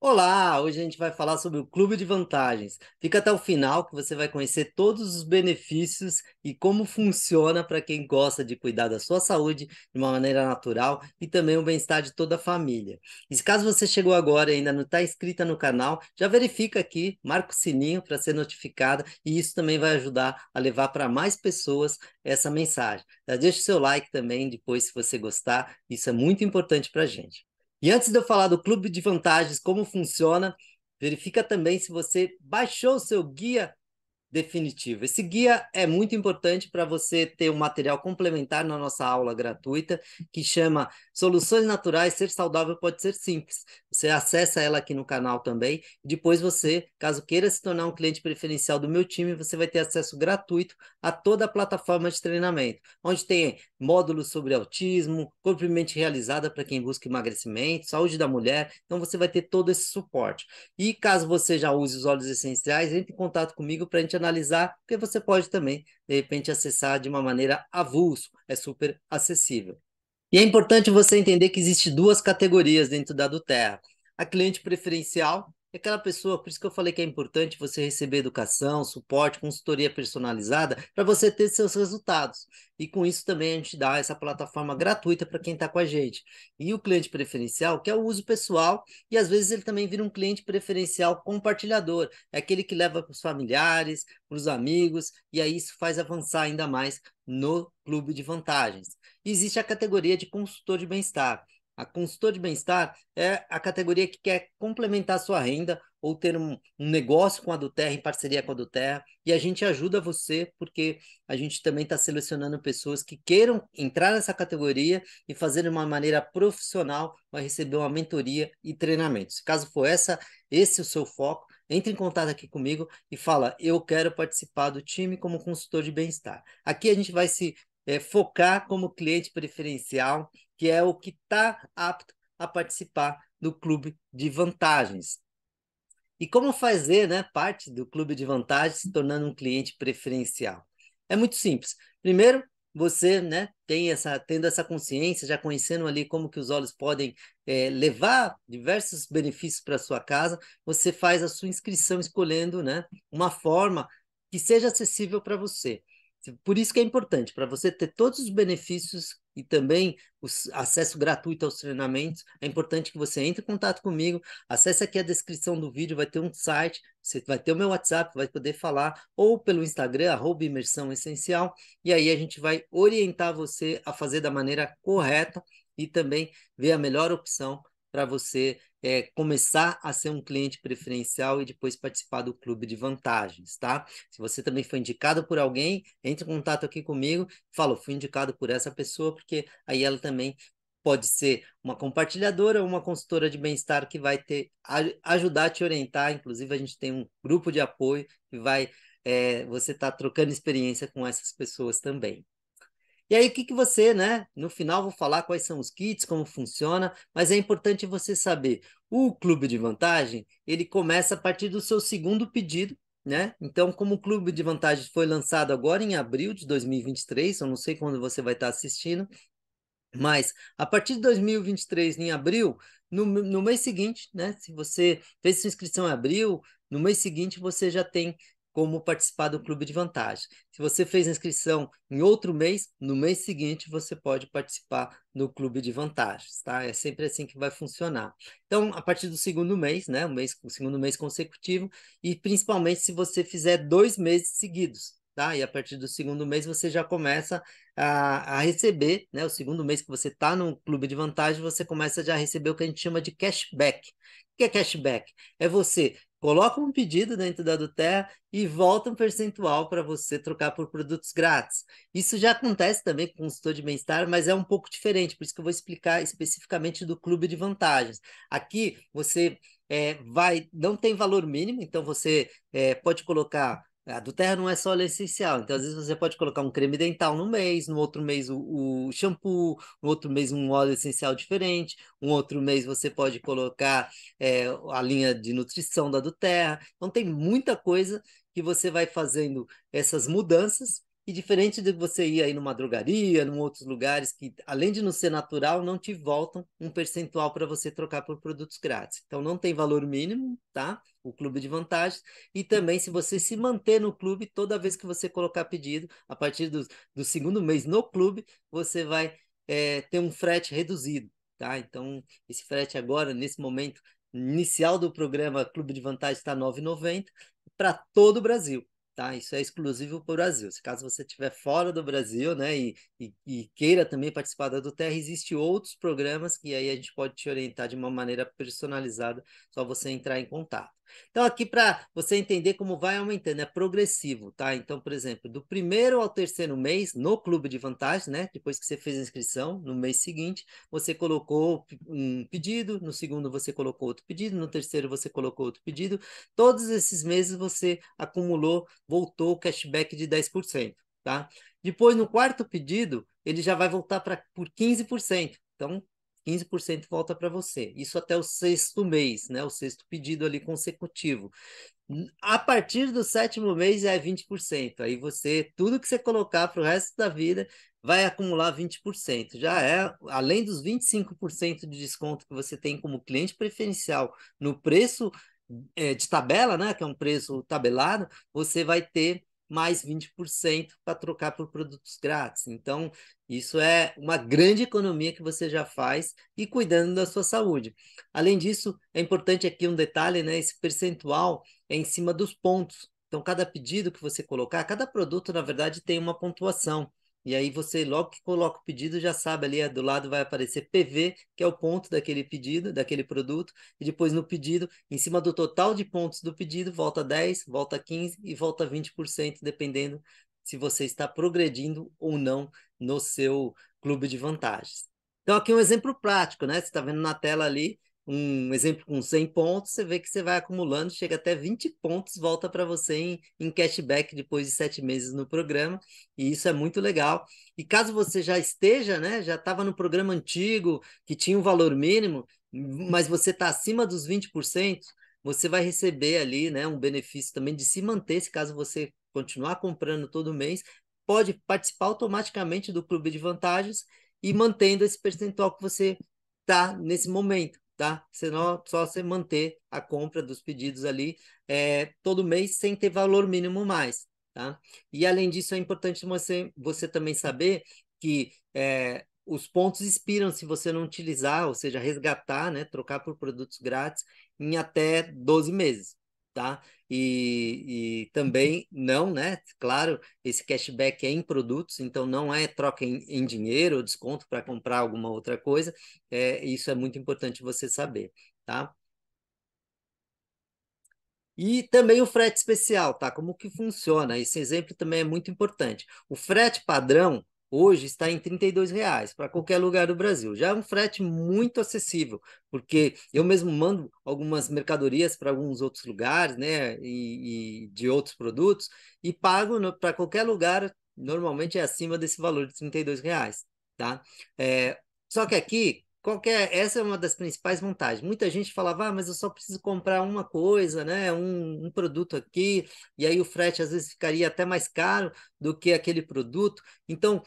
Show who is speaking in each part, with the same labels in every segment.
Speaker 1: Olá, hoje a gente vai falar sobre o Clube de Vantagens. Fica até o final que você vai conhecer todos os benefícios e como funciona para quem gosta de cuidar da sua saúde de uma maneira natural e também o bem-estar de toda a família. E se caso você chegou agora e ainda não está inscrita no canal, já verifica aqui, marca o sininho para ser notificada e isso também vai ajudar a levar para mais pessoas essa mensagem. Já deixa o seu like também depois se você gostar, isso é muito importante para a gente. E antes de eu falar do Clube de Vantagens, como funciona, verifica também se você baixou o seu guia definitivo. Esse guia é muito importante para você ter um material complementar na nossa aula gratuita, que chama Soluções Naturais Ser Saudável Pode Ser Simples. Você acessa ela aqui no canal também. Depois você, caso queira se tornar um cliente preferencial do meu time, você vai ter acesso gratuito a toda a plataforma de treinamento, onde tem módulos sobre autismo, corpo mente realizada para quem busca emagrecimento, saúde da mulher. Então você vai ter todo esse suporte. E caso você já use os óleos essenciais, entre em contato comigo para a gente analisar, porque você pode também, de repente, acessar de uma maneira avulso, é super acessível. E é importante você entender que existe duas categorias dentro da do Terra. A cliente preferencial, aquela pessoa, por isso que eu falei que é importante você receber educação, suporte, consultoria personalizada, para você ter seus resultados. E com isso também a gente dá essa plataforma gratuita para quem está com a gente. E o cliente preferencial, que é o uso pessoal, e às vezes ele também vira um cliente preferencial compartilhador, é aquele que leva para os familiares, para os amigos, e aí isso faz avançar ainda mais no clube de vantagens. E existe a categoria de consultor de bem-estar a consultor de bem-estar é a categoria que quer complementar sua renda ou ter um, um negócio com a Duterra, em parceria com a Duterra, e a gente ajuda você, porque a gente também está selecionando pessoas que queiram entrar nessa categoria e fazer de uma maneira profissional, vai receber uma mentoria e treinamentos. Caso for essa, esse é o seu foco, entre em contato aqui comigo e fala, eu quero participar do time como consultor de bem-estar. Aqui a gente vai se é, focar como cliente preferencial que é o que está apto a participar do clube de vantagens. E como fazer né, parte do clube de vantagens se tornando um cliente preferencial? É muito simples. Primeiro, você né, tem essa, tendo essa consciência, já conhecendo ali como que os olhos podem é, levar diversos benefícios para sua casa, você faz a sua inscrição escolhendo né, uma forma que seja acessível para você. Por isso que é importante, para você ter todos os benefícios e também o acesso gratuito aos treinamentos, é importante que você entre em contato comigo, acesse aqui a descrição do vídeo, vai ter um site, você vai ter o meu WhatsApp, vai poder falar, ou pelo Instagram, arroba imersão essencial, e aí a gente vai orientar você a fazer da maneira correta e também ver a melhor opção para você é, começar a ser um cliente preferencial e depois participar do clube de vantagens, tá? Se você também foi indicado por alguém, entre em contato aqui comigo, fala, fui indicado por essa pessoa, porque aí ela também pode ser uma compartilhadora ou uma consultora de bem-estar que vai ter ajudar a te orientar. Inclusive, a gente tem um grupo de apoio que vai é, você estar tá trocando experiência com essas pessoas também, e aí, o que, que você, né? No final, vou falar quais são os kits, como funciona, mas é importante você saber. O clube de vantagem, ele começa a partir do seu segundo pedido, né? Então, como o clube de vantagem foi lançado agora em abril de 2023, eu não sei quando você vai estar assistindo, mas a partir de 2023, em abril, no, no mês seguinte, né? Se você fez sua inscrição em abril, no mês seguinte você já tem como participar do clube de vantagem. Se você fez inscrição em outro mês, no mês seguinte você pode participar no clube de vantagens, tá? É sempre assim que vai funcionar. Então, a partir do segundo mês, né, o mês, o segundo mês consecutivo, e principalmente se você fizer dois meses seguidos, tá? E a partir do segundo mês você já começa a, a receber, né? O segundo mês que você está no clube de vantagem, você começa já a receber o que a gente chama de cashback. O que é cashback? É você colocam um pedido dentro da Duterra e volta um percentual para você trocar por produtos grátis. Isso já acontece também com o consultor de bem-estar, mas é um pouco diferente, por isso que eu vou explicar especificamente do clube de vantagens. Aqui você é, vai, não tem valor mínimo, então você é, pode colocar é, a do terra não é só óleo essencial. Então, às vezes, você pode colocar um creme dental no mês, no outro mês o, o shampoo, no outro mês um óleo essencial diferente, um outro mês você pode colocar é, a linha de nutrição da do terra. Então, tem muita coisa que você vai fazendo essas mudanças e diferente de você ir aí numa drogaria, em outros lugares que, além de não ser natural, não te voltam um percentual para você trocar por produtos grátis. Então, não tem valor mínimo, tá? O clube de vantagens. E também, se você se manter no clube, toda vez que você colocar pedido, a partir do, do segundo mês no clube, você vai é, ter um frete reduzido, tá? Então, esse frete agora, nesse momento inicial do programa Clube de Vantagens, está R$ 9,90 para todo o Brasil tá? Isso é exclusivo para o Brasil. Se caso você estiver fora do Brasil, né, e, e, e, queira também participar da do Terra, existe outros programas que aí a gente pode te orientar de uma maneira personalizada, só você entrar em contato. Então, aqui para você entender como vai aumentando, é progressivo, tá? Então, por exemplo, do primeiro ao terceiro mês, no clube de vantagem, né? Depois que você fez a inscrição, no mês seguinte, você colocou um pedido, no segundo você colocou outro pedido, no terceiro você colocou outro pedido. Todos esses meses você acumulou, voltou o cashback de 10%, tá? Depois, no quarto pedido, ele já vai voltar para por 15%. Então, 15% volta para você. Isso até o sexto mês, né? O sexto pedido ali consecutivo. A partir do sétimo mês é 20%. Aí você, tudo que você colocar para o resto da vida, vai acumular 20%. Já é, além dos 25% de desconto que você tem como cliente preferencial no preço é, de tabela, né? Que é um preço tabelado, você vai ter mais 20% para trocar por produtos grátis. Então, isso é uma grande economia que você já faz e cuidando da sua saúde. Além disso, é importante aqui um detalhe, né? Esse percentual é em cima dos pontos. Então, cada pedido que você colocar, cada produto, na verdade, tem uma pontuação. E aí você, logo que coloca o pedido, já sabe ali do lado vai aparecer PV, que é o ponto daquele pedido, daquele produto, e depois no pedido, em cima do total de pontos do pedido, volta 10, volta 15 e volta 20%, dependendo se você está progredindo ou não no seu clube de vantagens. Então, aqui um exemplo prático, né? Você está vendo na tela ali um exemplo com 100 pontos, você vê que você vai acumulando, chega até 20 pontos, volta para você em, em cashback depois de sete meses no programa, e isso é muito legal. E caso você já esteja, né, já estava no programa antigo, que tinha um valor mínimo, mas você está acima dos 20%, você vai receber ali né, um benefício também de se manter, se caso você continuar comprando todo mês, pode participar automaticamente do clube de vantagens e mantendo esse percentual que você está nesse momento tá? Senão, só você manter a compra dos pedidos ali é, todo mês sem ter valor mínimo mais, tá? E além disso, é importante você, você também saber que é, os pontos expiram se você não utilizar, ou seja, resgatar, né, trocar por produtos grátis em até 12 meses tá? E, e, também não, né? Claro, esse cashback é em produtos, então não é troca em, em dinheiro ou desconto para comprar alguma outra coisa. É, isso é muito importante você saber, tá? E também o frete especial, tá? Como que funciona? Esse exemplo também é muito importante. O frete padrão hoje está em 32 reais para hum. qualquer lugar do Brasil. Já é um frete muito acessível, porque eu mesmo mando algumas mercadorias para alguns outros lugares, né, e, e de outros produtos e pago para qualquer lugar. Normalmente é acima desse valor de 32 reais, tá? É, só que aqui qual é? Essa é uma das principais vantagens. Muita gente falava, ah, mas eu só preciso comprar uma coisa, né? Um, um, produto aqui, e aí o frete às vezes ficaria até mais caro do que aquele produto. Então,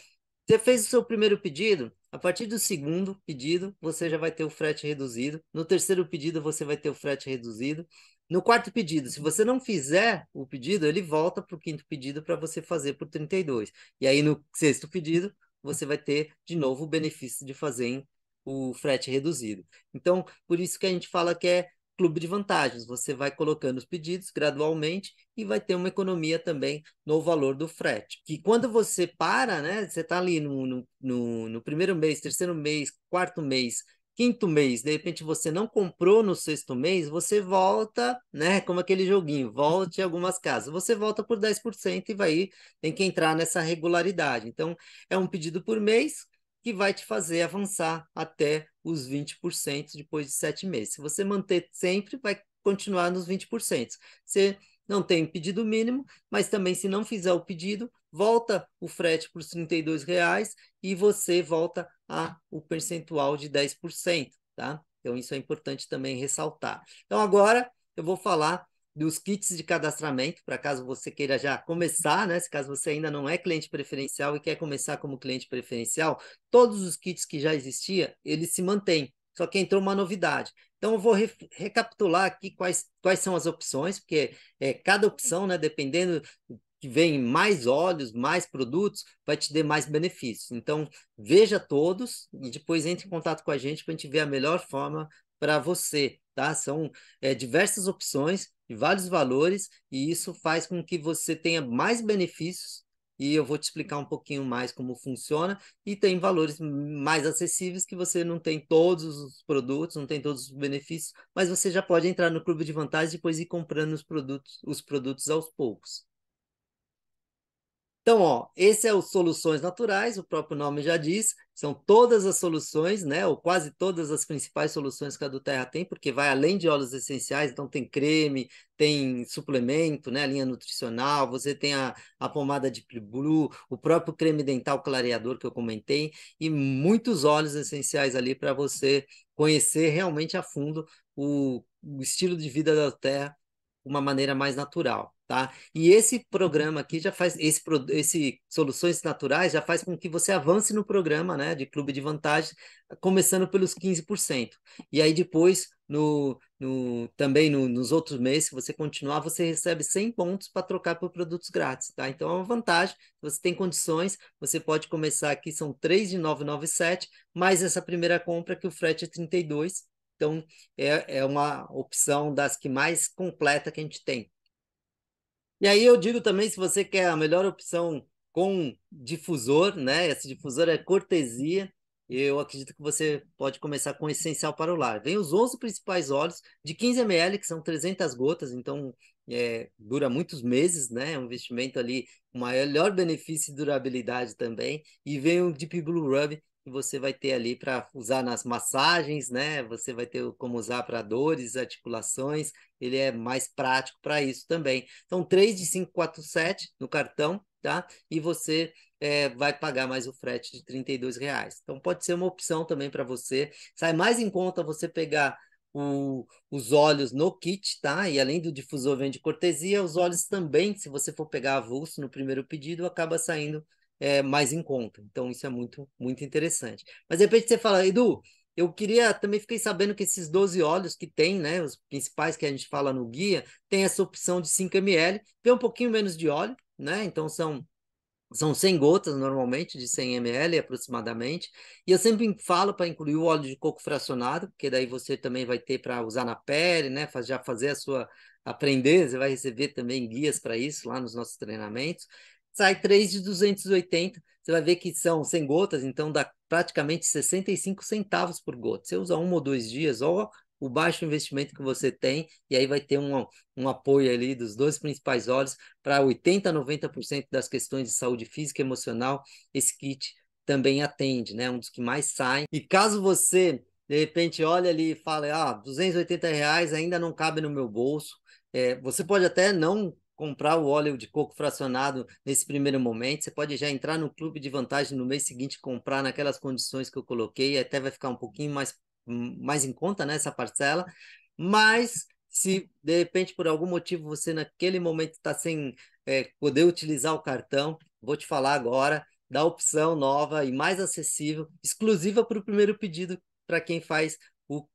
Speaker 1: você fez o seu primeiro pedido, a partir do segundo pedido, você já vai ter o frete reduzido. No terceiro pedido, você vai ter o frete reduzido. No quarto pedido, se você não fizer o pedido, ele volta para o quinto pedido para você fazer por 32. E aí, no sexto pedido, você vai ter de novo o benefício de fazer em o frete reduzido. Então, por isso que a gente fala que é clube de vantagens. Você vai colocando os pedidos gradualmente e vai ter uma economia também no valor do frete. Que quando você para, né? Você está ali no, no, no, no primeiro mês, terceiro mês, quarto mês, quinto mês, de repente você não comprou no sexto mês, você volta, né? Como aquele joguinho, volte algumas casas. Você volta por 10% e vai, tem que entrar nessa regularidade. Então, é um pedido por mês, que vai te fazer avançar até os 20% depois de sete meses. Se você manter sempre, vai continuar nos 20%. Você não tem pedido mínimo, mas também se não fizer o pedido, volta o frete para os R$ reais e você volta a o percentual de 10%, tá? Então isso é importante também ressaltar. Então agora eu vou falar dos kits de cadastramento, para caso você queira já começar, né? Se caso você ainda não é cliente preferencial e quer começar como cliente preferencial, todos os kits que já existia, eles se mantêm. Só que entrou uma novidade. Então, eu vou re recapitular aqui quais, quais são as opções, porque é, cada opção, né, dependendo que vem mais óleos, mais produtos, vai te dar mais benefícios. Então, veja todos e depois entre em contato com a gente para a gente ver a melhor forma para você tá? São é, diversas opções de vários valores e isso faz com que você tenha mais benefícios e eu vou te explicar um pouquinho mais como funciona e tem valores mais acessíveis que você não tem todos os produtos, não tem todos os benefícios, mas você já pode entrar no clube de vantagens e depois ir comprando os produtos, os produtos aos poucos. Então, ó, esse é o Soluções Naturais, o próprio nome já diz, são todas as soluções, né, ou quase todas as principais soluções que a do Terra tem, porque vai além de óleos essenciais, então tem creme, tem suplemento, né, linha nutricional, você tem a, a pomada de Blue, o próprio creme dental clareador que eu comentei, e muitos óleos essenciais ali para você conhecer realmente a fundo o, o estilo de vida da Terra, uma maneira mais natural. Tá? E esse programa aqui já faz, esse, esse Soluções Naturais já faz com que você avance no programa né, de clube de vantagem, começando pelos 15%. E aí depois, no, no, também no, nos outros meses, se você continuar, você recebe 100 pontos para trocar por produtos grátis. Tá? Então é uma vantagem, você tem condições, você pode começar aqui, são 3 de mais essa primeira compra que o frete é 32, então, é, é uma opção das que mais completa que a gente tem. E aí eu digo também, se você quer a melhor opção com difusor, né? Esse difusor é cortesia. Eu acredito que você pode começar com o essencial para o lar. Vem os 11 principais óleos de 15 ml, que são 300 gotas, então é, dura muitos meses, né? É um investimento ali com maior benefício e durabilidade também. E vem o Deep Blue Rub, que você vai ter ali para usar nas massagens, né? Você vai ter como usar para dores, articulações, ele é mais prático para isso também. Então, 3 de 547 no cartão, tá? E você é, vai pagar mais o frete de 32 reais. Então, pode ser uma opção também para você. Sai mais em conta você pegar o, os olhos no kit, tá? E além do difusor vem de cortesia, os olhos também, se você for pegar avulso no primeiro pedido, acaba saindo é, mais em conta. Então, isso é muito, muito interessante. Mas de repente você fala, Edu, eu queria, também fiquei sabendo que esses 12 óleos que tem, né, os principais que a gente fala no guia, tem essa opção de 5 ml, tem um pouquinho menos de óleo, né? Então são são 100 gotas normalmente de 100 ml aproximadamente. E eu sempre falo para incluir o óleo de coco fracionado, porque daí você também vai ter para usar na pele, né, já fazer a sua aprender, você vai receber também guias para isso lá nos nossos treinamentos sai 3 de 280. Você vai ver que são 100 gotas, então dá praticamente 65 centavos por gota. Você usa um ou dois dias, olha o baixo investimento que você tem, e aí vai ter um, um apoio ali dos dois principais olhos para 80% a 90% das questões de saúde física e emocional. Esse kit também atende, né? Um dos que mais saem. E caso você, de repente, olha ali e fala, ah, 280 reais ainda não cabe no meu bolso, é, você pode até não comprar o óleo de coco fracionado nesse primeiro momento. Você pode já entrar no clube de vantagem no mês seguinte, comprar naquelas condições que eu coloquei, até vai ficar um pouquinho mais, hum, mais em conta né, essa parcela. Mas se de repente por algum motivo você naquele momento está sem é, poder utilizar o cartão, vou te falar agora da opção nova e mais acessível, exclusiva para o primeiro pedido para quem faz o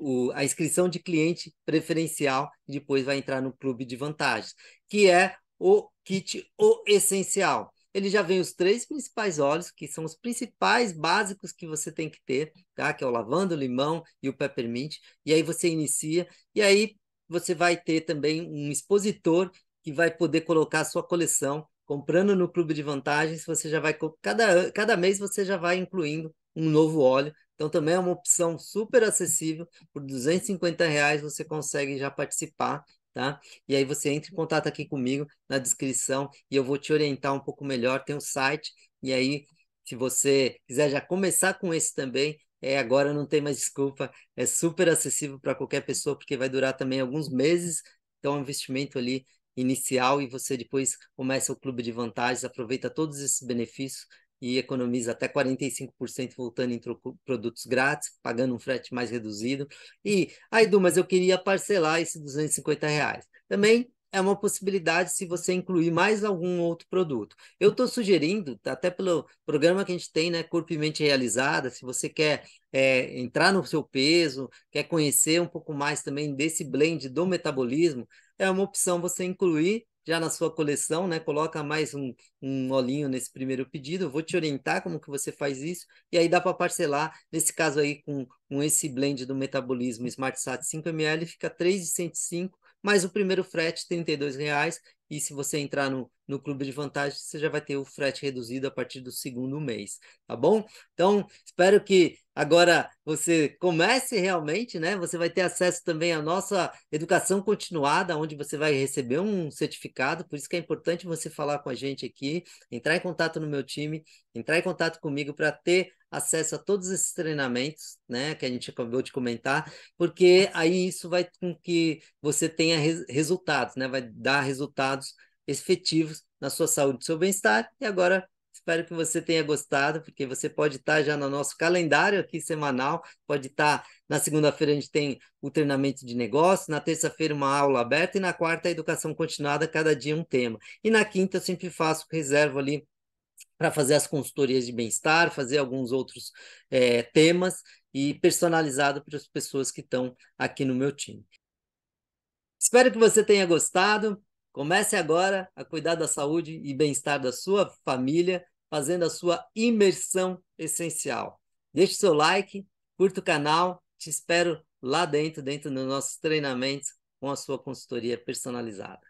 Speaker 1: o, a inscrição de cliente preferencial e depois vai entrar no clube de vantagens, que é o kit o essencial. Ele já vem os três principais óleos, que são os principais básicos que você tem que ter, tá? Que é o lavanda, o limão e o peppermint. E aí você inicia, e aí você vai ter também um expositor que vai poder colocar a sua coleção comprando no clube de vantagens, você já vai cada cada mês você já vai incluindo um novo óleo então também é uma opção super acessível, por 250 reais você consegue já participar, tá? E aí você entra em contato aqui comigo na descrição e eu vou te orientar um pouco melhor, tem um site, e aí se você quiser já começar com esse também, é, agora não tem mais desculpa, é super acessível para qualquer pessoa, porque vai durar também alguns meses, então é um investimento ali inicial e você depois começa o clube de vantagens, aproveita todos esses benefícios e economiza até 45% voltando em produtos grátis, pagando um frete mais reduzido. E, aí, Edu, mas eu queria parcelar esse 250 reais. Também é uma possibilidade se você incluir mais algum outro produto. Eu estou sugerindo, até pelo programa que a gente tem, né, Corpo e Mente Realizada, se você quer é, entrar no seu peso, quer conhecer um pouco mais também desse blend do metabolismo, é uma opção você incluir já na sua coleção, né? Coloca mais um, um olhinho nesse primeiro pedido, eu vou te orientar como que você faz isso, e aí dá para parcelar, nesse caso aí, com, com esse blend do metabolismo Smart Sat 5ml, fica 3 de mais o primeiro frete, R$ reais e se você entrar no, no clube de vantagem, você já vai ter o frete reduzido a partir do segundo mês, tá bom? Então, espero que agora você comece realmente, né? Você vai ter acesso também à nossa educação continuada, onde você vai receber um certificado. Por isso que é importante você falar com a gente aqui, entrar em contato no meu time, entrar em contato comigo para ter acesso a todos esses treinamentos, né, que a gente acabou de comentar, porque aí isso vai com que você tenha res resultados, né, vai dar resultados efetivos na sua saúde, no seu bem-estar. E agora espero que você tenha gostado, porque você pode estar já no nosso calendário aqui semanal, pode estar na segunda-feira a gente tem o treinamento de negócios, na terça-feira uma aula aberta e na quarta a educação continuada, cada dia um tema. E na quinta eu sempre faço reserva ali para fazer as consultorias de bem-estar, fazer alguns outros é, temas e personalizado para as pessoas que estão aqui no meu time. Espero que você tenha gostado. Comece agora a cuidar da saúde e bem-estar da sua família, fazendo a sua imersão essencial. Deixe seu like, curta o canal, te espero lá dentro, dentro dos nossos treinamentos com a sua consultoria personalizada.